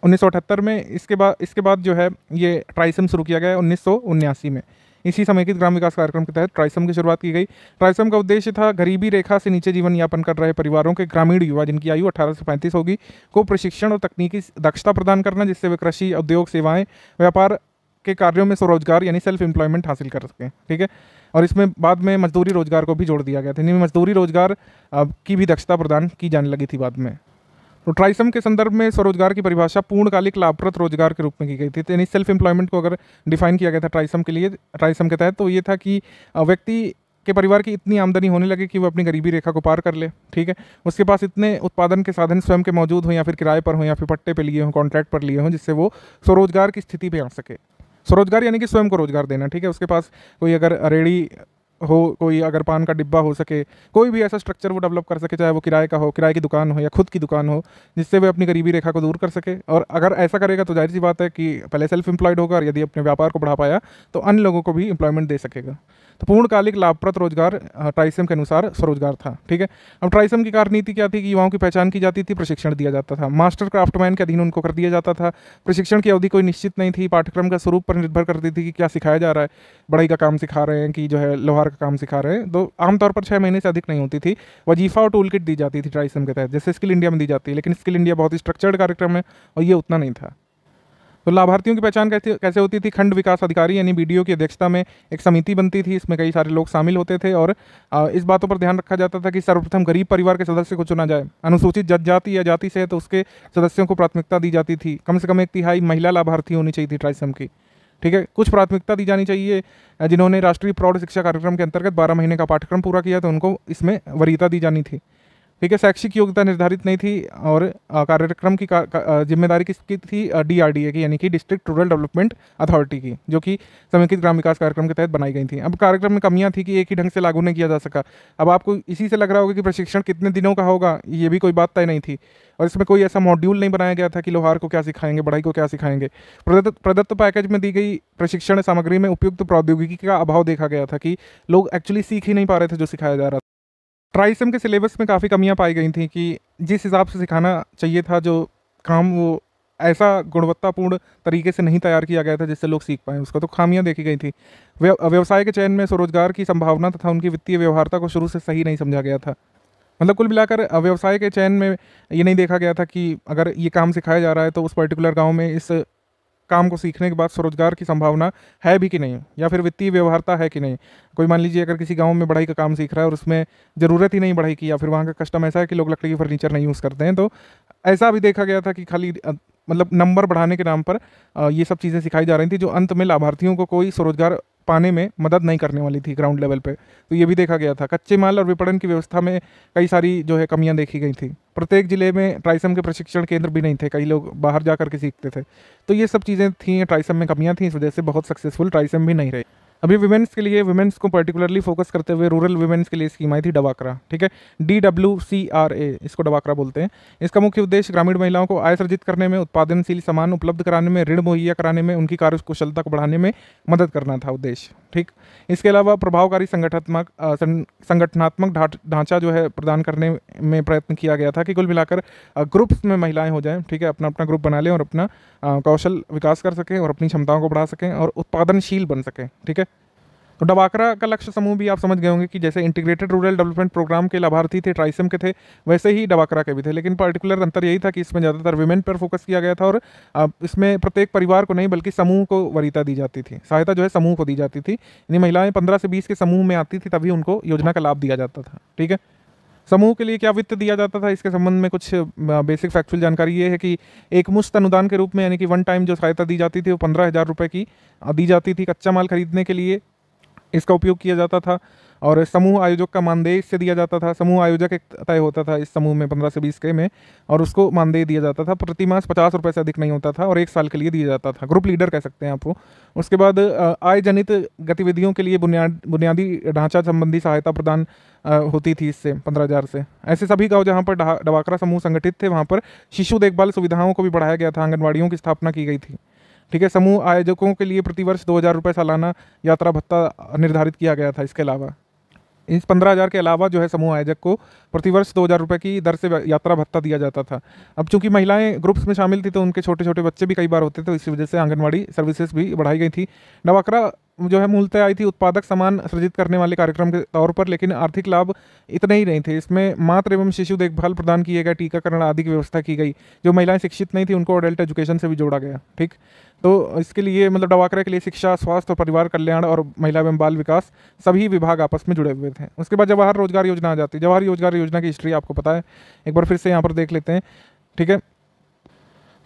उन्नीस में इसके बाद इसके बाद जो है ये ट्राइसम शुरू किया गया उन्नीस में इसी समेकित ग्राम विकास कार्यक्रम के तहत ट्राइसम की शुरुआत की गई ट्राइसम का उद्देश्य था गरीबी रेखा से नीचे जीवन यापन कर रहे परिवारों के ग्रामीण युवा जिनकी आयु 18 से 35 होगी को प्रशिक्षण और तकनीकी दक्षता प्रदान करना जिससे वे कृषि उद्योग सेवाएं व्यापार के कार्यों में स्वरोजगार यानी सेल्फ एम्प्लॉयमेंट हासिल कर सकें ठीक है और इसमें बाद में मजदूरी रोजगार को भी जोड़ दिया गया था इनमें मजदूरी रोजगार की भी दक्षता प्रदान की जाने लगी थी बाद में तो ट्राइसम के संदर्भ में स्वरोजगार की परिभाषा पूर्णकालिक लाभप्रद रोजगार के रूप में की गई थी तो यानी सेल्फ एम्प्लॉयमेंट को अगर डिफाइन किया गया था ट्राइसम के लिए ट्राइसम के तहत तो ये था कि व्यक्ति के परिवार की इतनी आमदनी होने लगे कि वो अपनी गरीबी रेखा को पार कर ले ठीक है उसके पास इतने उत्पादन के साधन स्वयं के मौजूद हों या फिर किराए पर हों या फिर पट्टे पर लिए हों कॉन्ट्रैक्ट पर लिए हों जिससे वो स्वरोजगार की स्थिति पर आ सके स्वरोजगार यानी कि स्वयं को रोजगार देना ठीक है उसके पास कोई अगर रेडी हो कोई अगर पान का डिब्बा हो सके कोई भी ऐसा स्ट्रक्चर वो डेवलप कर सके चाहे वो किराए का हो किराए की दुकान हो या खुद की दुकान हो जिससे वे अपनी गरीबी रेखा को दूर कर सके और अगर ऐसा करेगा तो जाहिर सी बात है कि पहले सेल्फ एम्प्लॉयड होगा और यदि अपने व्यापार को बढ़ा पाया तो अन्य लोगों को भी एम्प्लॉयमेंट दे सकेगा तो पूर्णकालिक लाभप्रद रोजगार ट्राइसम के अनुसार स्वरोजगार था ठीक है अब ट्राइसम की कार्य नीति क्या थी कि युवाओं की पहचान की जाती थी प्रशिक्षण दिया जाता था मास्टर क्राफ्टमैन के अधीन उनको कर दिया जाता था प्रशिक्षण की अवधि कोई निश्चित नहीं थी पाठ्यक्रम का स्वरूप पर निर्भर करती थी कि क्या सिखाया जा रहा है बढ़ई का काम सिखा रहे हैं कि जो है लोहार का काम सिखा रहे हैं तो आमतौर पर छः महीने से अधिक नहीं होती थी वजीफा और टूल किट दी जाती थी ट्राइसम के तहत जैसे स्किल इंडिया में दी जाती है लेकिन स्किल इंडिया बहुत ही स्ट्रक्चर्ड कार्यक्रम है और ये उतना नहीं था तो लाभार्थियों की पहचान कैसे कैसे होती थी खंड विकास अधिकारी यानी बी की अध्यक्षता में एक समिति बनती थी इसमें कई सारे लोग शामिल होते थे और इस बातों पर ध्यान रखा जाता था कि सर्वप्रथम गरीब परिवार के सदस्य को चुना जाए अनुसूचित जनजाति या जाति से है तो उसके सदस्यों को प्राथमिकता दी जाती थी कम से कम एक तिहाई महिला लाभार्थी होनी चाहिए थी ट्राइसम की ठीक है कुछ प्राथमिकता दी जानी चाहिए जिन्होंने राष्ट्रीय प्रौढ़ शिक्षा कार्यक्रम के अंतर्गत बारह महीने का पाठ्यक्रम पूरा किया तो उनको इसमें वरीयता दी जानी थी ठीक है शैक्षिक योग्यता निर्धारित नहीं थी और कार्यक्रम की का जिम्मेदारी किसकी थी डीआरडीए की यानी कि डिस्ट्रिक्ट रूरल डेवलपमेंट अथॉरिटी की जो कि समेकित ग्राम विकास कार्यक्रम के तहत बनाई गई थी अब कार्यक्रम में कमियां थी कि एक ही ढंग से लागू नहीं किया जा सका अब आपको इसी से लग रहा होगा कि प्रशिक्षण कितने दिनों का होगा ये भी कोई बात तय नहीं थी और इसमें कोई ऐसा मॉड्यूल नहीं बनाया गया था कि लोहार को क्या सिखाएंगे बढ़ाई को क्या सिखाएंगे प्रदत्त प्रदत्त पैकेज में दी गई प्रशिक्षण सामग्री में उपयुक्त प्रौद्योगिकी का अभाव देखा गया था कि लोग एक्चुअली सीख ही नहीं पा रहे थे जो सिखाया जा रहा ट्राईसम के सिलेबस में काफ़ी कमियां पाई गई थी कि जिस हिसाब से सिखाना चाहिए था जो काम वो ऐसा गुणवत्तापूर्ण तरीके से नहीं तैयार किया गया था जिससे लोग सीख पाएँ उसका तो खामियां देखी गई थी व्यवसाय के चयन में स्वरोजगार की संभावना तथा उनकी वित्तीय व्यवहारता को शुरू से सही नहीं समझा गया था मतलब कुल मिलाकर व्यवसाय के चयन में ये नहीं देखा गया था कि अगर ये काम सिखाया जा रहा है तो उस पर्टिकुलर गाँव में इस काम को सीखने के बाद स्वरोजगार की संभावना है भी कि नहीं या फिर वित्तीय व्यवहारता है कि नहीं कोई मान लीजिए अगर किसी गाँव में बढ़ाई का काम सीख रहा है और उसमें ज़रूरत ही नहीं बढ़ाई की या फिर वहाँ का कस्टम ऐसा है कि लोग लकड़ी के फर्नीचर नहीं यूज़ करते हैं तो ऐसा भी देखा गया था कि खाली मतलब नंबर बढ़ाने के नाम पर ये सब चीज़ें सिखाई जा रही थी जो अंत में लाभार्थियों को कोई स्वरोजगार पाने में मदद नहीं करने वाली थी ग्राउंड लेवल पे तो ये भी देखा गया था कच्चे माल और विपणन की व्यवस्था में कई सारी जो है कमियां देखी गई थी प्रत्येक ज़िले में ट्राइसम के प्रशिक्षण केंद्र भी नहीं थे कई लोग बाहर जा करके सीखते थे तो ये सब चीज़ें थी ट्राइसम में कमियाँ थीं इस वजह से बहुत सक्सेसफुल ट्राइसम भी नहीं रही अभी वुमेंस के लिए वुमेंस को पर्टिकुलरली फोकस करते हुए रूरल वुमेंस के लिए स्कीम आई थी डबाकरा ठीक है D W C R A इसको डबाकरा बोलते हैं इसका मुख्य उद्देश्य ग्रामीण महिलाओं को आय सर्जित करने में उत्पादनशील सामान उपलब्ध कराने में ऋण मुहैया कराने में उनकी कार्य कुशलता को बढ़ाने में मदद करना था उद्देश्य ठीक इसके अलावा प्रभावकारी संगठनात्मक संगठनात्मक ढांचा जो है प्रदान करने में प्रयत्न किया गया था कि कुल मिलाकर ग्रुप्स में महिलाएँ हो जाएँ ठीक है अपना अपना ग्रुप बना लें और अपना कौशल विकास कर सकें और अपनी क्षमताओं को बढ़ा सकें और उत्पादनशील बन सकें ठीक है तो डबाकरा का लक्ष्य समूह भी आप समझ गए होंगे कि जैसे इंटीग्रेटेड रूरल डेवलपमेंट प्रोग्राम के लाभार्थी थे ट्राइसम के थे वैसे ही डबाकरा के भी थे लेकिन पर्टिकुलर अंतर यही था कि इसमें ज़्यादातर वुमेन पर फोकस किया गया था और इसमें प्रत्येक परिवार को नहीं बल्कि समूह को वरीता दी जाती थी सहायता जो है समूह को दी जाती थी यानी महिलाएं पंद्रह से बीस के समूह में आती थी तभी उनको योजना का लाभ दिया जाता था ठीक है समूह के लिए क्या वित्त दिया जाता था इसके संबंध में कुछ बेसिक फैक्चुअल जानकारी ये है कि एक मुश्त अनुदान के रूप में यानी कि वन टाइम जो सहायता दी जाती थी वो पंद्रह हज़ार रुपये की दी जाती थी कच्चा माल खरीदने के लिए इसका उपयोग किया जाता था और समूह आयोजक का मानदेय इससे दिया जाता था समूह आयोजक एक तय होता था इस समूह में पंद्रह से बीस के में और उसको मानदेय दिया जाता था प्रति मास पचास रुपये से अधिक नहीं होता था और एक साल के लिए दिया जाता था ग्रुप लीडर कह सकते हैं आपको उसके बाद आय जनित गतिविधियों के लिए बुनियाद बुनियादी ढांचा संबंधी सहायता प्रदान होती थी इससे पंद्रह हज़ार से ऐसे सभी गाँव जहाँ पर डवाकरा समूह संगठित थे वहाँ पर शिशु देखभाल सुविधाओं को भी बढ़ाया गया था आंगनबाड़ियों की स्थापना की गई थी ठीक है समूह आयोजकों के लिए प्रतिवर्ष दो हज़ार रुपये सालाना यात्रा भत्ता निर्धारित किया गया था इसके अलावा इस पंद्रह हज़ार के अलावा जो है समूह आयोजक को प्रतिवर्ष दो हज़ार रुपये की दर से यात्रा भत्ता दिया जाता था अब चूंकि महिलाएं ग्रुप्स में शामिल थी तो उनके छोटे छोटे बच्चे भी कई बार होते थे तो इसी वजह से आंगनबाड़ी सर्विसेज भी बढ़ाई गई थी नवाकरा जो है मूलतः आई थी उत्पादक सामान सृजित करने वाले कार्यक्रम के तौर पर लेकिन आर्थिक लाभ इतने ही नहीं थे इसमें मात्र एवं शिशु देखभाल प्रदान किए गए टीकाकरण आदि की व्यवस्था की गई जो महिलाएं शिक्षित नहीं थी उनको अडल्ट एजुकेशन से भी जोड़ा गया ठीक तो इसके लिए मतलब डवाकरा के लिए शिक्षा स्वास्थ्य और परिवार कल्याण और महिला एवं बाल विकास सभी विभाग आपस में जुड़े हुए थे उसके बाद जवाहर रोजगार योजना आ जाती है जवाहर रोजगार योजना की हिस्ट्री आपको पता है एक बार फिर से यहाँ पर देख लेते हैं ठीक है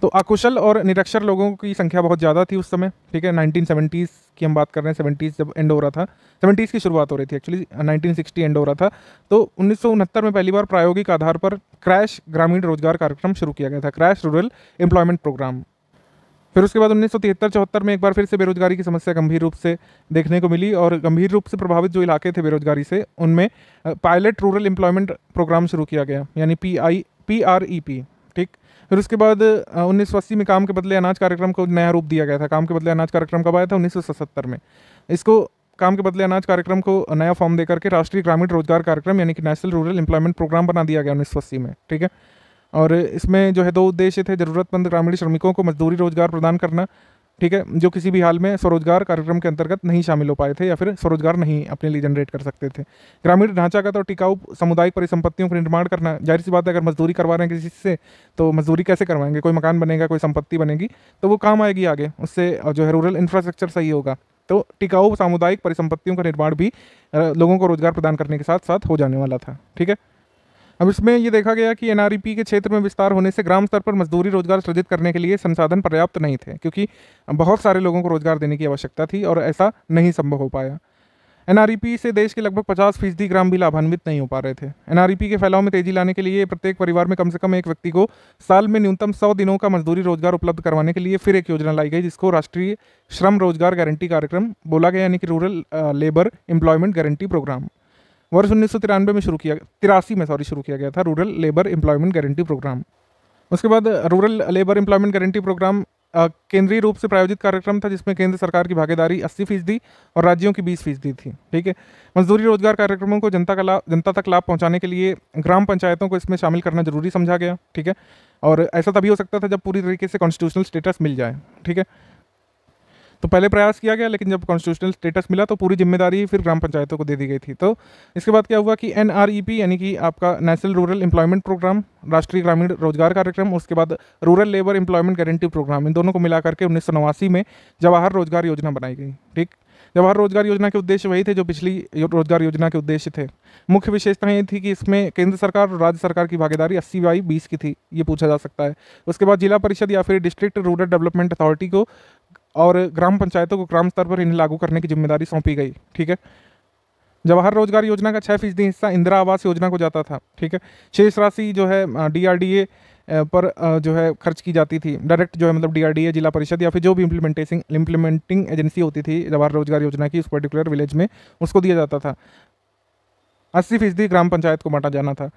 तो अकुशल और निरक्षर लोगों की संख्या बहुत ज़्यादा थी उस समय ठीक है नाइनटीन सेवेंटीज़ की हम बात कर रहे हैं सेवेंटीज़ जब एंड हो रहा था सेवेंटीज़ की शुरुआत हो रही थी एक्चुअली नाइनटीन सिक्सटी एंड हो रहा था तो उन्नीस में पहली बार प्रायोगिक आधार पर क्रैश ग्रामीण रोजगार कार्यक्रम शुरू किया गया था क्रैश रूरल एम्प्लॉयमेंट प्रोग्राम फिर उसके बाद उन्नीस सौ तिहत्तर चौहत्तर में एक बार फिर से बेरोजगारी की समस्या गंभीर रूप से देखने को मिली और गंभीर रूप से प्रभावित जो इलाके थे बेरोजगारी से उनमें पायलट रूरल एम्प्लॉयमेंट प्रोग्राम शुरू किया गया यानी P I P R E P ठीक फिर उसके बाद उन्नीस सौ अस्सी में काम के बदले अनाज कार्यक्रम को नया रूप दिया गया था काम के बदले अनाज कार्यक्रम कब आया था उन्नीस सौ सतहत्तर में इसको काम के बदले अनाज कार्यक्रम को नया फॉर्म देकर के राष्ट्रीय ग्रामीण रोजगार कार्यक्रम यानी कि नेशनल रूरल एम्प्लॉयमेंट प्रोग्राम बना दिया गया उन्नीस सौ अस्सी में ठीक है और इसमें जो है दो उद्देश्य थे ज़रूरतमंद ग्रामीण श्रमिकों को मजदूरी रोजगार प्रदान करना ठीक है जो किसी भी हाल में स्वरोजगार कार्यक्रम के अंतर्गत नहीं शामिल हो पाए थे या फिर स्वरोजगार नहीं अपने लिए जनरेट कर सकते थे ग्रामीण ढांचागत तो और टिकाऊ सामुदायिक परिसंपत्तियों का निर्माण करना जाहिर सी बात है अगर मजदूरी करवा रहे हैं किसी से तो मजदूरी कैसे करवाएंगे कोई मकान बनेगा कोई संपत्ति बनेगी तो वो काम आएगी आगे उससे जो है रूरल इंफ्रास्ट्रक्चर सही होगा तो टिकाऊ सामुदायिक परिसंपत्तियों का निर्माण भी लोगों को रोजगार प्रदान करने के साथ साथ हो जाने वाला था ठीक है अब इसमें यह देखा गया कि एनआरईपी के क्षेत्र में विस्तार होने से ग्राम स्तर पर मजदूरी रोजगार सृजित करने के लिए संसाधन पर्याप्त नहीं थे क्योंकि बहुत सारे लोगों को रोजगार देने की आवश्यकता थी और ऐसा नहीं संभव हो पाया एनआरईपी से देश के लगभग 50 फीसदी ग्राम भी लाभान्वित नहीं हो पा रहे थे एनआरईपी के फैलाव में तेजी लाने के लिए प्रत्येक परिवार में कम से कम एक व्यक्ति को साल में न्यूनतम 100 दिनों का मजदूरी रोजगार उपलब्ध करवाने के लिए फिर एक योजना लाई गई जिसको राष्ट्रीय श्रम रोजगार गारंटी कार्यक्रम बोला गया यानी कि rural labour employment guarantee programme वर्ष उन्नीस में शुरू किया तिरासी में सॉरी शुरू किया गया था rural labour employment guarantee programme उसके बाद rural labour employment guarantee programme केंद्रीय रूप से प्रायोजित कार्यक्रम था जिसमें केंद्र सरकार की भागीदारी अस्सी फीसदी और राज्यों की बीस फीसदी थी ठीक है मजदूरी रोजगार कार्यक्रमों को जनता का लाभ जनता तक लाभ पहुंचाने के लिए ग्राम पंचायतों को इसमें शामिल करना जरूरी समझा गया ठीक है और ऐसा तभी हो सकता था जब पूरी तरीके से कॉन्स्टिट्यूशनल स्टेटस मिल जाए ठीक है तो पहले प्रयास किया गया लेकिन जब कॉन्स्टिट्यूशनल स्टेटस मिला तो पूरी जिम्मेदारी फिर ग्राम पंचायतों को दे दी गई थी तो इसके बाद क्या हुआ कि एन e यानी कि आपका नेशनल रूरल एम्प्लॉयमेंट प्रोग्राम राष्ट्रीय ग्रामीण रोजगार कार्यक्रम उसके बाद rural labour employment guarantee programme इन दोनों को मिला करके उन्नीस में जवाहर रोजगार योजना बनाई गई ठीक जवाहर रोजगार योजना के उद्देश्य वही थे जो पिछली रोजगार योजना के उद्देश्य थे मुख्य विशेषताएं ये थी कि इसमें केंद्र सरकार और राज्य सरकार की भागीदारी अस्सी बाई बीस की थी ये पूछा जा सकता है उसके बाद जिला परिषद या फिर डिस्ट्रिक्ट रूरल डेवलपमेंट अथॉरिटी को और ग्राम पंचायतों को ग्राम स्तर पर इन्हें लागू करने की जिम्मेदारी सौंपी गई ठीक है जवाहर रोजगार योजना का छः फीसदी हिस्सा इंदिरा आवास योजना को जाता था ठीक है शेष राशि जो है डीआरडीए पर जो है खर्च की जाती थी डायरेक्ट जो है मतलब डीआरडीए जिला परिषद या फिर जो भी इम्प्लीमेंटेशन इम्प्लीमेंटिंग एजेंसी होती थी जवाहर रोजगार योजना की उस पर्टिकुलर विलेज में उसको दिया जाता था अस्सी फीसदी ग्राम पंचायत को बांटा जाना था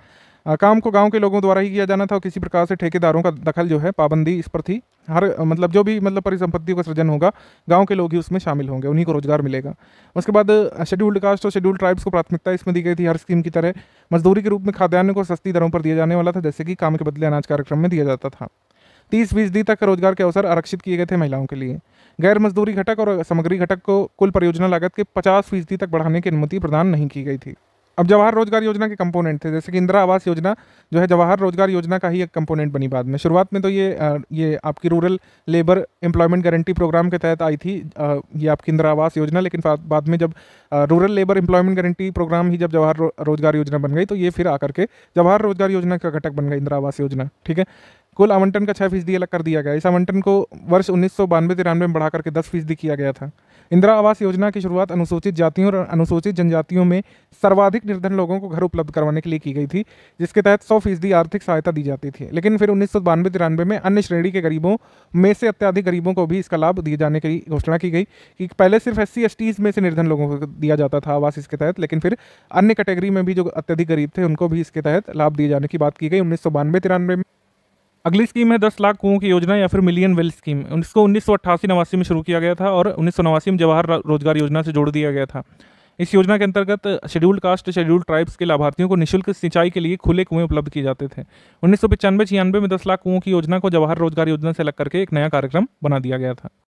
काम को गांव के लोगों द्वारा ही किया जाना था और किसी प्रकार से ठेकेदारों का दखल जो है पाबंदी इस पर थी हर मतलब जो भी मतलब परिसंपत्तियों का सृजन होगा गांव के लोग ही उसमें शामिल होंगे उन्हीं को रोजगार मिलेगा उसके बाद शेड्यूल्ड कास्ट और शेड्यूल्ड ट्राइब्स को प्राथमिकता इसमें दी गई थी हर स्कीम की तरह मजदूरी के रूप में खाद्यान्न को सस्ती दरों पर दिया जाने वाला था जैसे कि काम के बदले अनाज कार्यक्रम में दिया जाता था तीस फीसदी तक रोजगार के अवसर आरक्षित किए गए थे महिलाओं के लिए गैर मजदूरी घटक और सामग्री घटक को कुल परियोजना लागत के पचास फीसदी तक बढ़ाने की अनुमति प्रदान नहीं की गई थी अब जवाहर रोजगार योजना के कंपोनेंट थे जैसे कि इंदिरा आवास योजना जो है जवाहर रोजगार योजना का ही एक कंपोनेंट बनी बाद में शुरुआत में तो ये ये आपकी rural labour employment guarantee programme के तहत आई थी ये आपकी इंदिरा आवास योजना लेकिन बाद में जब rural labour employment guarantee programme ही जब जवाहर रोजगार योजना बन गई तो ये फिर आकर के जवाहर रोजगार योजना का घटक बन गया इंदिरा आवास योजना ठीक है कुल आवंटन का छः फीसदी अलग कर दिया गया इस आवंटन को वर्ष उन्नीस सौ बानवे तिरानवे में बढ़ा करके दस फीसदी किया गया था इंदिरा आवास योजना की शुरुआत अनुसूचित जातियों और अनुसूचित जनजातियों में सर्वाधिक निर्धन लोगों को घर उपलब्ध करवाने के लिए की गई थी जिसके तहत सौ फीसदी आर्थिक सहायता दी जाती थी लेकिन फिर उन्नीस सौ बानवे तिरानवे में अन्य श्रेणी के गरीबों में से अत्याधिक गरीबों को भी इसका लाभ दिए जाने की घोषणा की गई कि पहले सिर्फ एस सी में से निर्धन लोगों को दिया जाता था आवास इसके तहत लेकिन फिर अन्य कैटेगरी में भी जो अत्यधिक गरीब थे उनको भी इसके तहत लाभ दिए जाने की बात की गई उन्नीस सौ बानवे तिरानवे में अगली स्कीम है दस लाख कुओं की योजना या फिर मिलियन वेल स्कीम इसको उन्नीस सौ अट्ठासी नवासी में शुरू किया गया था और उन्नीस सौ नवासी में जवाहर रोजगार योजना से जोड़ दिया गया था इस योजना के अंतर्गत शेड्यूल्ड कास्ट शेड्यूल्ड ट्राइब्स के लाभार्थियों को निशुल्क सिंचाई के लिए खुले कुएं उपलब्ध किए जाते थे उन्नीस सौ में दस लाख कुओं की योजना को जवाहर रोजगार योजना से अलग करके एक नया कार्यक्रम बना दिया गया था